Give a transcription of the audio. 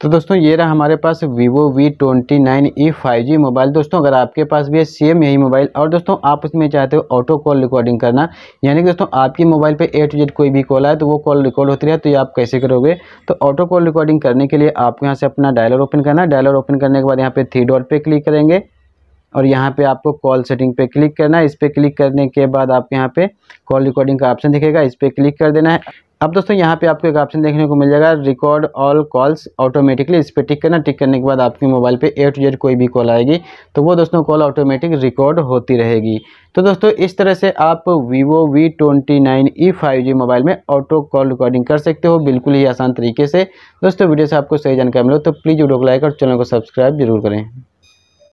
तो दोस्तों ये रहा हमारे पास Vivo V twenty nine E five G mobile दोस्तों अगर आपके पास भी है सेम यही मोबाइल और दोस्तों आप उसमें चाहते हो ऑटो कॉल रिकॉर्डिंग करना यानी कि दोस्तों आपके मोबाइल पे ए टू जेड कोई भी कॉल आए तो वो कॉल रिकॉर्ड होती रहे तो ये आप कैसे करोगे तो ऑटो कॉल रिकॉर्डिंग करने के लिए आपको यहाँ से अपना डायलर ओपन करना है डायलर ओपन करने के बाद यहाँ पे थ्री डॉट पर क्लिक करेंगे और यहाँ पे आपको कॉल सेटिंग पे क्लिक करना है इस पर क्लिक करने के बाद आपके यहाँ पे कॉल रिकॉर्डिंग का ऑप्शन दिखेगा इस पर क्लिक कर देना है अब दोस्तों यहाँ पे आपको एक ऑप्शन देखने को मिल जाएगा रिकॉर्ड ऑल कॉल्स ऑटोमेटिकली इस पर टिक करना टिक करने के बाद आपके मोबाइल पे ए टू जेड कोई भी कॉल आएगी तो वो दोस्तों कॉल ऑटोमेटिक रिकॉर्ड होती रहेगी तो दोस्तों इस तरह से आप Vivo V twenty nine E five G mobile में ऑटो कॉल रिकॉर्डिंग कर सकते हो बिल्कुल ही आसान तरीके से दोस्तों वीडियो से आपको सही जानकारी मिलो तो प्लीज़ वीडियो को लाइक और चैनल को सब्सक्राइब जरूर करें